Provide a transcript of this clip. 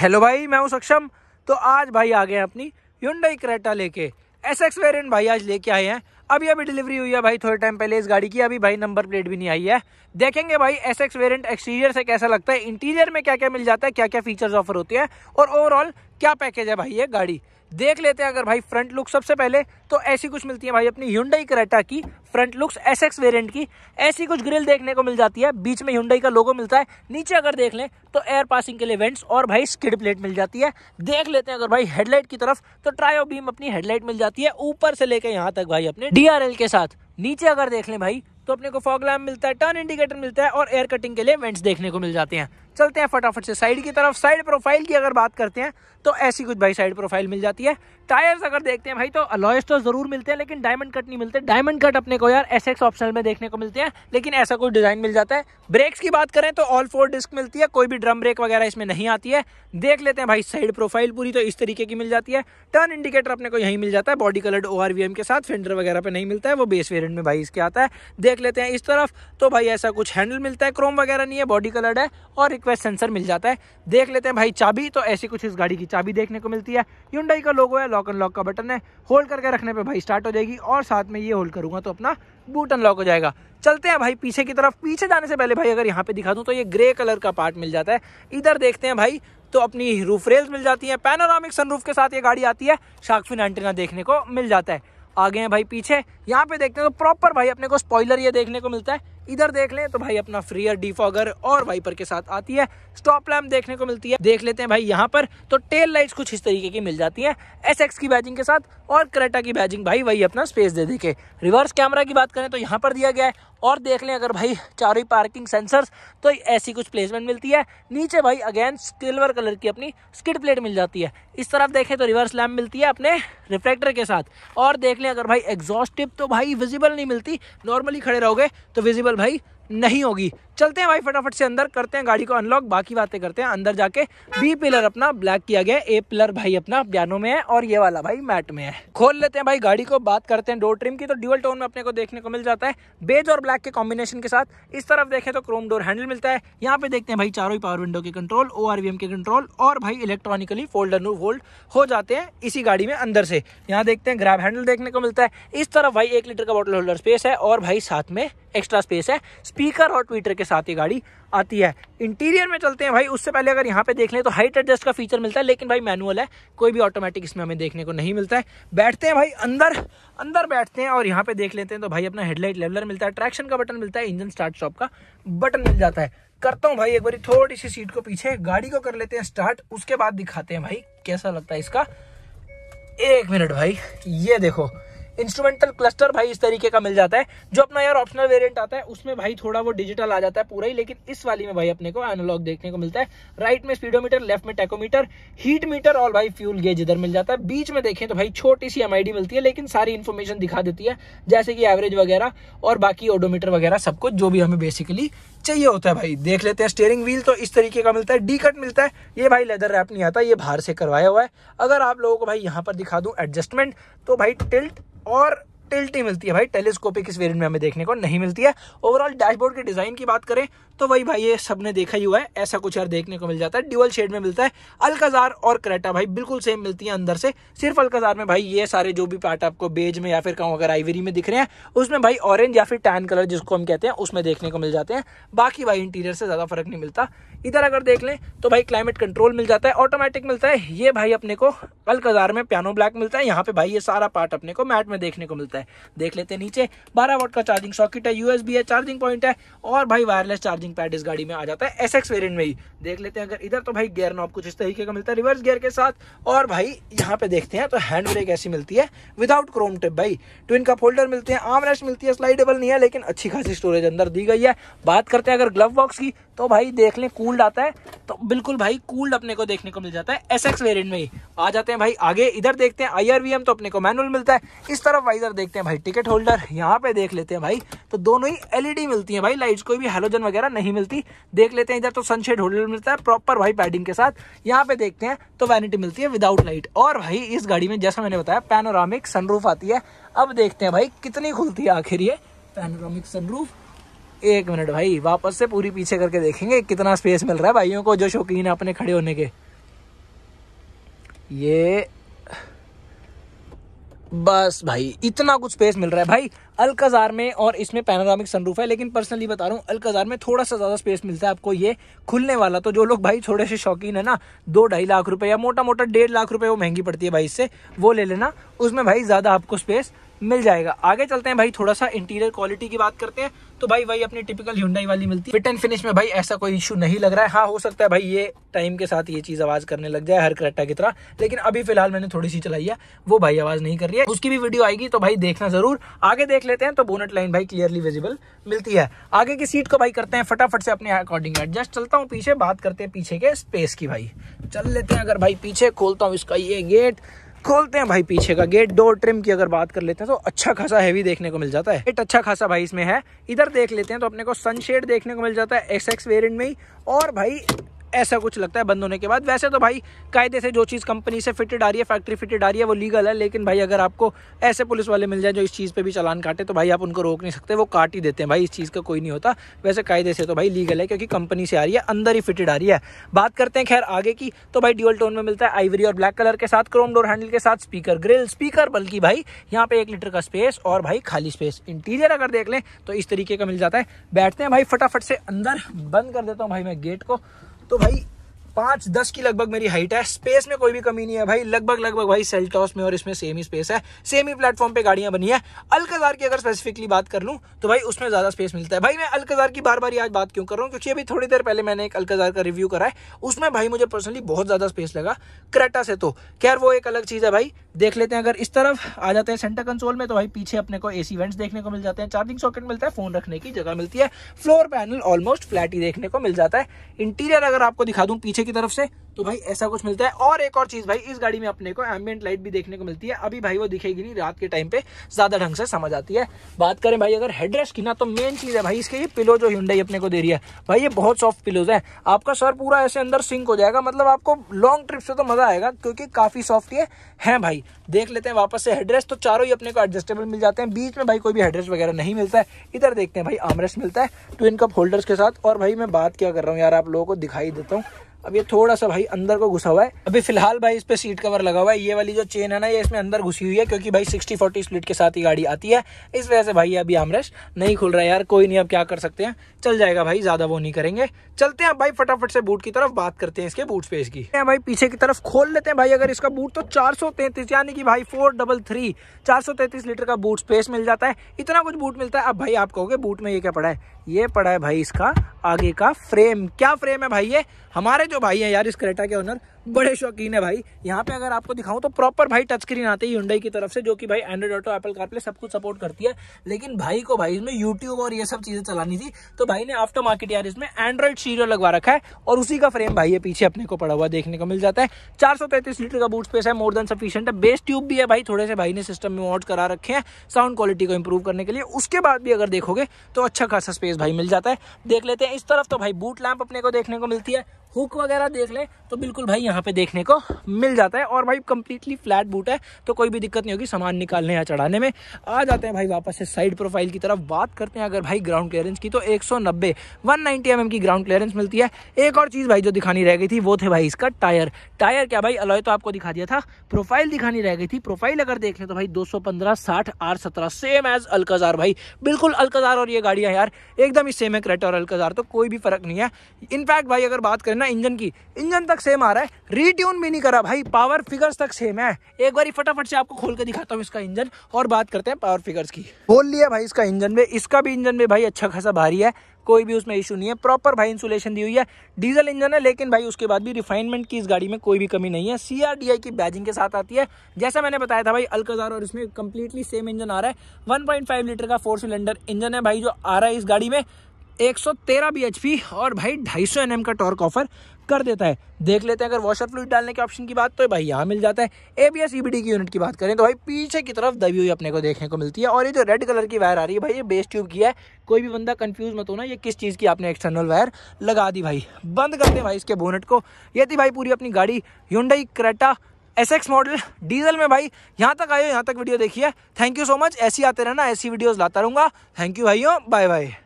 hello भाई मैं हूँ सक्षम तो आज भाई आ गए हैं अपनी यूंडाई क्रेटा लेके एस एक्स वेरियंट भाई आज लेके आए हैं अभी अभी डिलीवरी हुई है भाई थोड़े टाइम पहले इस गाड़ी की अभी भाई नंबर प्लेट भी नहीं आई है देखेंगे भाई एस एक्स वेरियंट एक्सटीरियर से कैसा लगता है इंटीरियर में क्या क्या मिल जाता है क्या क्या फीचर्स ऑफर होते हैं और ओवरऑल क्या पैकेज है भाई ये गाड़ी देख लेते हैं अगर भाई फ्रंट लुक सबसे पहले तो ऐसी कुछ मिलती है भाई अपनी ह्यूंडई करेटा की front looks S X variant की ऐसी कुछ ग्रिल देखने को मिल जाती है बीच में ह्यूंडई का लोगो मिलता है नीचे अगर देख लें तो एयर पासिंग के लिए वेंट्स और भाई स्किड प्लेट मिल जाती है देख लेते हैं अगर भाई हेडलाइट की तरफ तो ट्रायो बीम अपनी हेडलाइट मिल जाती है ऊपर से लेकर यहाँ तक भाई अपने डी के साथ नीचे अगर देख लें भाई तो अपने को फॉग लैम्प मिलता है टर्न इंडिकेटर मिलता है और एयर कटिंग के लिए वेंट्स देखने को मिल जाते हैं चलते हैं फटाफट से साइड की तरफ साइड प्रोफाइल की अगर बात करते हैं तो ऐसी कुछ भाई साइड प्रोफाइल मिल जाती है टायर्स अगर देखते हैं भाई तो अलॉयस तो ज़रूर मिलते हैं लेकिन डायमंड कट नहीं मिलते डायमंड कट अपने को यार एस एक्स ऑप्शनल में देखने को मिलते हैं लेकिन ऐसा कोई डिज़ाइन मिल जाता है ब्रेक्स की बात करें तो ऑल फोर डिस्क मिलती है कोई भी ड्रम ब्रेक वगैरह इसमें नहीं आती है देख लेते हैं भाई साइड प्रोफाइल पूरी तो इस तरीके की मिल जाती है टर्न इंडिकेटर अपने को यहीं मिल जाता है बॉडी कलर्ड ओ के साथ फेंडर वगैरह पर नहीं मिलता है वो बेस वेरियंट में भाई इसके आता है देख लेते हैं इस तरफ तो भाई ऐसा कुछ हैंडल मिलता है क्रोम वगैरह नहीं है बॉडी कलर है और रिक्वेस्ट सेंसर मिल जाता है देख लेते हैं भाई चाबी तो ऐसी कुछ इस गाड़ी की चाबी देखने को मिलती है युंडई का लोगो है लॉक एंड लॉक का बटन है होल्ड करके रखने पर भाई स्टार्ट हो जाएगी और साथ में ये होल्ड करूंगा तो अपना बूट अनलॉक हो जाएगा चलते हैं भाई पीछे की तरफ पीछे जाने से पहले भाई अगर यहाँ पे दिखा दूँ तो ये ग्रे कलर का पार्ट मिल जाता है इधर देखते हैं भाई तो अपनी रूफ रेल्स मिल जाती है पैनोरामिक सनरूफ के साथ ये गाड़ी आती है शार्कफिन एंटीना देखने को मिल जाता है आगे हैं भाई पीछे यहाँ पे देखते हैं तो प्रॉपर भाई अपने को स्पॉइलर ये देखने को मिलता है इधर देख लें तो भाई अपना फ्रियर डिफॉगर और वाइपर के साथ आती है स्टॉप लैम्प देखने को मिलती है देख लेते हैं भाई यहाँ पर तो टेल लाइट्स कुछ इस तरीके की मिल जाती है एस की बैजिंग के साथ और करेटा की बैजिंग भाई वही अपना स्पेस दे देखे रिवर्स कैमरा की बात करें तो यहाँ पर दिया गया है और देख लें अगर भाई चारों ही पार्किंग सेंसर्स तो ऐसी कुछ प्लेसमेंट मिलती है नीचे भाई अगेन सिल्वर कलर की अपनी स्किड प्लेट मिल जाती है इस तरफ देखें तो रिवर्स लैम्प मिलती है अपने रिफ्लेक्टर के साथ और देख लें अगर भाई एग्जॉस्ट टिप तो भाई विजिबल नहीं मिलती नॉर्मली खड़े रहोगे तो विजिबल भाई नहीं होगी चलते हैं भाई फटाफट से अंदर करते हैं गाड़ी को अनलॉक बाकी बातें करते हैं अंदर जाके बी पिलर अपना ब्लैक किया गया ए पिलर भाई अपना पियानो में है और ये वाला भाई मैट में है खोल लेते हैं भाई गाड़ी को बात करते हैं डोर ट्रिम की तो ड्यूअल टोन में अपने को देखने को मिल जाता है बेज और ब्लैक के कॉम्बिनेशन के साथ इस तरफ देखें तो क्रोम डोर हैंडल मिलता है यहाँ पे देखते हैं भाई चारों ही पावर विंडो के कंट्रोल ओ के कंट्रोल और भाई इलेक्ट्रॉनिकली फोल्ड अनू फोल्ड हो जाते हैं इसी गाड़ी में अंदर से यहाँ देखते हैं ग्रैब हैंडल देखने को मिलता है इस तरफ भाई एक लीटर का बॉटल होल्डर स्पेस है और भाई साथ में एक्स्ट्रा स्पेस है स्पीकर और ट्विटर के साथ ये गाड़ी आती है इंटीरियर में चलते हैं भाई उससे पहले अगर यहाँ पे देख लें तो हाइट एडजस्ट का फीचर मिलता है लेकिन भाई मैनुअल है कोई भी ऑटोमेटिक इसमें हमें देखने को नहीं मिलता है बैठते हैं भाई अंदर अंदर बैठते हैं और यहाँ पे देख लेते हैं तो भाई अपना हेडलाइट लेवलर मिलता है ट्रैक्शन का बटन मिलता है इंजन स्टार्ट स्टॉप का बटन मिल जाता है करता हूँ भाई एक बारी थोड़ी सी सीट को पीछे गाड़ी को कर लेते हैं स्टार्ट उसके बाद दिखाते हैं भाई कैसा लगता है इसका एक मिनट भाई ये देखो इंस्ट्रूमेंटल क्लस्टर भाई इस तरीके का मिल जाता है जो अपना यार ऑप्शनल वेरियंट आता है उसमें भाई थोड़ा वो डिजिटल आ जाता है पूरा ही लेकिन इस वाली में भाई अपने को एनालॉग देखने को मिलता है राइट में स्पीडोमीटर लेफ्ट में टेकोमीटर हीट मीटर और भाई फ्यूल गेज इधर मिल जाता है बीच में देखें तो भाई छोटी सी एम मिलती है लेकिन सारी इन्फॉर्मेशन दिखा देती है जैसे कि एवरेज वगैरह और बाकी ओडोमीटर वगैरह सब कुछ जो भी हमें बेसिकली चाहिए होता है भाई देख लेते हैं स्टेयरिंग व्हील तो इस तरीके का मिलता है डी कट मिलता है ये भाई लेदर रैप नहीं आता ये बाहर से करवाया हुआ है अगर आप लोगों को भाई यहाँ पर दिखा दूँ एडजस्टमेंट तो भाई टिल्ट और टिल्टी मिलती है भाई टेलीस्कोपिक इस वेरियंट में हमें देखने को नहीं मिलती है ओवरऑल डैशबोर्ड के डिज़ाइन की बात करें तो वही भाई ये सबने देखा ही हुआ है ऐसा कुछ यार देखने को मिल जाता है ड्यूअल शेड में मिलता है अलकाजार और करेटा भाई बिल्कुल सेम मिलती है अंदर से सिर्फ अलकाजार में भाई ये सारे जो भी पार्ट आपको बेज में या फिर कहूँ अगर आइवरी में दिख रहे हैं उसमें भाई ऑरेंज या फिर टैन कलर जिसको हम कहते हैं उसमें देखने को मिल जाते हैं बाकी भाई इंटीरियर से ज़्यादा फर्क नहीं मिलता इधर अगर देख लें तो भाई क्लाइमेट कंट्रोल मिल जाता है ऑटोमेटिक मिलता है ये भाई अपने को अलकाजार में प्यानो ब्लैक मिलता है यहाँ पे भाई ये सारा पार्ट अपने को मैट में देखने को मिलता है सकता है देख लेते हैं नीचे बारह वोट का चार्जिंग सॉकेट है यूएसबी है चार्जिंग पॉइंट है और भाई वायरलेस चार्जिंग पैड इस गाड़ी में आ जाता है एस एक्स में ही देख लेते हैं अगर इधर तो भाई गियर नॉब कुछ इस तरीके का मिलता है रिवर्स गियर के साथ और भाई यहाँ पे देखते हैं तो हैंड ब्रेक ऐसी मिलती है विदाउट क्रोम टिप भाई ट्विन का फोल्डर मिलते हैं आम रेस्ट मिलती है स्लाइडेबल नहीं है लेकिन अच्छी खासी स्टोरेज अंदर दी गई है बात करते हैं अगर ग्लव बॉक्स की तो भाई देख लें कूल्ड आता है तो बिल्कुल भाई कूल्ड अपने को देखने को मिल जाता है एस एक्स वेरियंट में ही आ जाते हैं भाई आगे इधर देखते हैं आई आर वी एम तो अपने को मैनुअल मिलता है इस तरफ वाइजर देखते हैं भाई टिकट होल्डर यहाँ पे देख लेते हैं भाई तो दोनों ही एलईडी e मिलती है भाई लाइट्स कोई भी हेलोजन वगैरह नहीं मिलती देख लेते हैं इधर तो सनशेड होल्डर मिलता है प्रॉपर भाई पैडिंग के साथ यहाँ पे देखते हैं तो वैनिटी मिलती है विदाउट लाइट और भाई इस गाड़ी में जैसा मैंने बताया पैनोरामिक सनरूफ आती है अब देखते हैं भाई कितनी खुलती है आखिर ये पैनोरामिक सनरूफ एक मिनट भाई वापस से पूरी पीछे करके देखेंगे कितना स्पेस मिल रहा है भाइयों को जो शौकीन है अपने खड़े होने के ये बस भाई इतना कुछ स्पेस मिल रहा है भाई अलकजार में और इसमें पैनोरामिक सनरूफ है लेकिन पर्सनली बता रहा हूँ अलकजार में थोड़ा सा ज़्यादा स्पेस मिलता है आपको ये खुलने वाला तो जो लोग भाई थोड़े से शौकीन है ना दो ढाई लाख रुपए या मोटा मोटा डेढ़ लाख रुपए वो महंगी पड़ती है भाई इससे वो ले लेना उसमें भाई ज़्यादा आपको स्पेस मिल जाएगा आगे चलते हैं भाई थोड़ा सा इंटीरियर क्वालिटी की बात करते हैं तो भाई वही अपनी टिपिकल हुंडई वाली मिलती है फिट एंड फिनिश में भाई ऐसा कोई इशू नहीं लग रहा है हाँ हो सकता है भाई ये टाइम के साथ ये चीज़ आवाज़ करने लग जाए हर करट्टा की तरह लेकिन अभी फिलहाल मैंने थोड़ी सी चलाई है वो भाई आवाज़ नहीं कर रही है उसकी भी वीडियो आएगी तो भाई देखना जरूर आगे देख लेते हैं तो बोनट लाइन भाई क्लियरली विजिबल मिलती है आगे की सीट को भाई करते हैं फटाफट से अपने अकॉर्डिंग एडजस्ट चलता हूँ पीछे बात करते हैं पीछे के स्पेस की भाई चल लेते हैं अगर भाई पीछे खोलता हूँ इसका ये गेट खोलते हैं भाई पीछे का गेट डोर ट्रिम की अगर बात कर लेते हैं तो अच्छा खासा हैवी देखने को मिल जाता है गेट अच्छा खासा भाई इसमें है इधर देख लेते हैं तो अपने को सनशेड देखने को मिल जाता है एक्स एक्स वेरियंट में ही और भाई ऐसा कुछ लगता है बंद होने के बाद वैसे तो भाई कायदे से जो चीज़ कंपनी से फिटेड आ रही है फैक्ट्री फिटेड आ रही है वो लीगल है लेकिन भाई अगर आपको ऐसे पुलिस वाले मिल जाए जो इस चीज़ पर भी चालान काटे तो भाई आप उनको रोक नहीं सकते वो काट ही देते हैं भाई इस चीज़ का कोई नहीं होता वैसे कायदे से तो भाई लीगल है क्योंकि कंपनी से आ रही है अंदर ही फिटेड आ रही है बात करते हैं खैर आगे की तो भाई ड्यूअल टोन में मिलता है आइवरी और ब्लैक कलर के साथ क्रोम डोर हैंडल के साथ स्पीकर ग्रिल स्पीकर बल्कि भाई यहाँ पे एक लीटर का स्पेस और भाई खाली स्पेस इंटीरियर अगर देख लें तो इस तरीके का मिल जाता है बैठते हैं भाई फटाफट से अंदर बंद कर देता हूँ भाई मैं गेट को तो भाई पांच दस की लगभग मेरी हाइट है स्पेस में कोई भी कमी नहीं है भाई लगभग लगभग भाई सेल्टॉस में और इसमें सेम ही स्पेस है सेम ही प्लेटफॉर्म पे गाड़ियां बनी है अलकजार की अगर स्पेसिफिकली बात कर लूँ तो भाई उसमें ज्यादा स्पेस मिलता है भाई मैं अलकजार की बार बार आज बात क्यों कर रहा हूँ क्योंकि अभी थोड़ी देर पहले मैंने एक अलकजार का रिव्यू करा है उसमें भाई मुझे पर्सनली बहुत ज्यादा स्पेस लगा क्रेटा से तो खैर वो एक अलग चीज है भाई देख लेते हैं अगर इस तरफ आ जाते हैं सेंटर कंसोल में तो भाई पीछे अपने को एसी वेंट्स देखने को मिल जाते हैं चार्जिंग सॉकेट मिलता है फोन रखने की जगह मिलती है फ्लोर पैनल ऑलमोस्ट फ्लैट ही देखने को मिल जाता है इंटीरियर अगर आपको दिखा दूं पीछे की तरफ से तो भाई ऐसा कुछ मिलता है और एक और चीज़ भाई इस गाड़ी में अपने को एम्बियंट लाइट भी देखने को मिलती है अभी भाई वो दिखेगी नहीं रात के टाइम पे ज़्यादा ढंग से समझ आती है बात करें भाई अगर हेडरेस्ट की ना तो मेन चीज़ है भाई इसके ये पिलो जो हिंडई अपने को दे रही है भाई ये बहुत सॉफ्ट पिलोज है आपका सर पूरा ऐसे अंदर सिंक हो जाएगा मतलब आपको लॉन्ग ट्रिप से तो मज़ा आएगा क्योंकि काफ़ी सॉफ्ट ये है भाई देख लेते हैं वापस से हेडरेस्ट तो चारों ही अपने को एडजस्टेबल मिल जाते हैं बीच में भाई कोई भी हेडरेस्ट वगैरह नहीं मिलता है इधर देखते हैं भाई आमरेस्ट मिलता है ट्विन कप होल्डर्स के साथ और भाई मैं बात क्या कर रहा हूँ यार आप लोगों को दिखाई देता हूँ अब ये थोड़ा सा भाई अंदर को घुसा हुआ है अभी फिलहाल भाई इस पे सीट कवर लगा हुआ है ये वाली जो चेन है ना ये इसमें अंदर घुसी हुई है क्योंकि भाई सिक्सटी फोर्टी स्प्लिट के साथ ही गाड़ी आती है इस वजह से भाई अभी आमरेश नहीं खुल रहा है यार कोई नहीं अब क्या कर सकते हैं चल जाएगा भाई ज्यादा वो नहीं करेंगे चलते हैं भाई फटाफट से बूट की तरफ बात करते हैं इसके बूट स्पेस की भाई पीछे की तरफ खोल लेते हैं भाई अगर इसका बूट तो चार यानी कि भाई फोर डबल थ्री चार सौ लीटर का बूट स्पेस मिल जाता है इतना कुछ बूट मिलता है अब भाई आप कहोगे बूट में ये क्या पड़ा है ये पड़ा है भाई इसका आगे का फ्रेम क्या फ्रेम है भाई ये हमारे जो भाई हैं यार इस क्रेटा के ओनर बड़े शौकीन है भाई यहाँ पे अगर आपको दिखाऊं तो प्रॉपर भाई टच स्क्रीन आती है हुंडई की तरफ से जो कि भाई एंड्रॉइड ऑटो एप्पल कारप्ले सब कुछ सपोर्ट करती है लेकिन भाई को भाई इसमें यूट्यूब और ये सब चीजें चलानी थी तो भाई ने आफ्टर मार्केट यार इसमें एंड्रॉइड सीरियो लगवा रखा है और उसी का फ्रेम भाई है पीछे अपने को पड़ा हुआ देखने को मिल जाता है चार लीटर का बूट स्पेस है मोर देन सफिशियंट है बेस्ट ट्यूब भी है भाई थोड़े से भाई ने सिस्टम में वॉट करा रखे हैं साउंड क्वालिटी को इंप्रूव करने के लिए उसके बाद भी अगर देखोगे तो अच्छा खासा स्पेस भाई मिल जाता है देख लेते हैं इस तरफ तो भाई बूट लैंप अपने को देखने को मिलती है हुक वगैरह देख लें तो बिल्कुल भाई यहाँ पे देखने को मिल जाता है और भाई कम्प्लीटली फ्लैट बूट है तो कोई भी दिक्कत नहीं होगी सामान निकालने या चढ़ाने में आ जाते हैं भाई वापस से साइड प्रोफाइल की तरफ बात करते हैं अगर भाई ग्राउंड क्लियरेंस की तो एक सौ नब्बे mm की ग्राउंड क्लियरेंस मिलती है एक और चीज़ भाई जो दिखानी रह गई थी वो थे भाई इसका टायर टायर क्या भाई अलॉय तो आपको दिखा दिया था प्रोफाइल दिखानी रह गई थी प्रोफाइल अगर देख लें तो भाई दो सौ पंद्रह साठ आर सत्रह सेम एज अलकजार भाई बिल्कुल अलकजार और ये गाड़ियाँ यार एकदम ही सेम है क्रेटा और अलकजार तो कोई भी फर्क नहीं है इनफैक्ट भाई अगर बात करें ना ना इंजन की इंजन तक सेम आ रहा है रीट्यून भी नहीं करा भाई पावर फिगर्स तक सेम है एक बार फटाफट से आपको खोल कर दिखाता हूँ इसका इंजन और बात करते हैं पावर फिगर्स की खोल लिया भाई इसका इंजन में इसका भी इंजन में भाई अच्छा खासा भारी है कोई भी उसमें इशू नहीं है प्रॉपर भाई इंसुलेशन दी हुई है डीजल इंजन है लेकिन भाई उसके बाद भी रिफाइनमेंट की इस गाड़ी में कोई भी कमी नहीं है सीआरडीआई की बैजिंग के साथ आती है जैसा मैंने बताया था भाई अल्कजार और इसमें कंप्लीटली सेम इंजन आ रहा है 1.5 लीटर का फोर सिलेंडर इंजन है भाई जो आ रहा है इस गाड़ी में एक सौ एच पी और भाई एन एम का टॉर्क ऑफर कर देता है देख लेते हैं अगर वॉशर फ्लूड डालने के ऑप्शन की बात तो भाई यहाँ मिल जाता है ए बी एस की यूनिट की बात करें तो भाई पीछे की तरफ दबी हुई अपने को देखने को मिलती है और ये जो रेड कलर की वायर आ रही है भाई ये बेस ट्यूब की है कोई भी बंदा कंफ्यूज मत होना ये किस चीज़ की आपने एक्सटर्नल वायर लगा दी भाई बंद कर दें भाई इसके बोनेट को ये थी भाई पूरी अपनी गाड़ी Hyundai Creta S X model diesel में भाई यहाँ तक आए हो यहाँ तक वीडियो देखिए थैंक यू सो मच ऐसी आते रहना ऐसी वीडियोज़ लाता रहूँगा थैंक यू भाइयों बाय बाय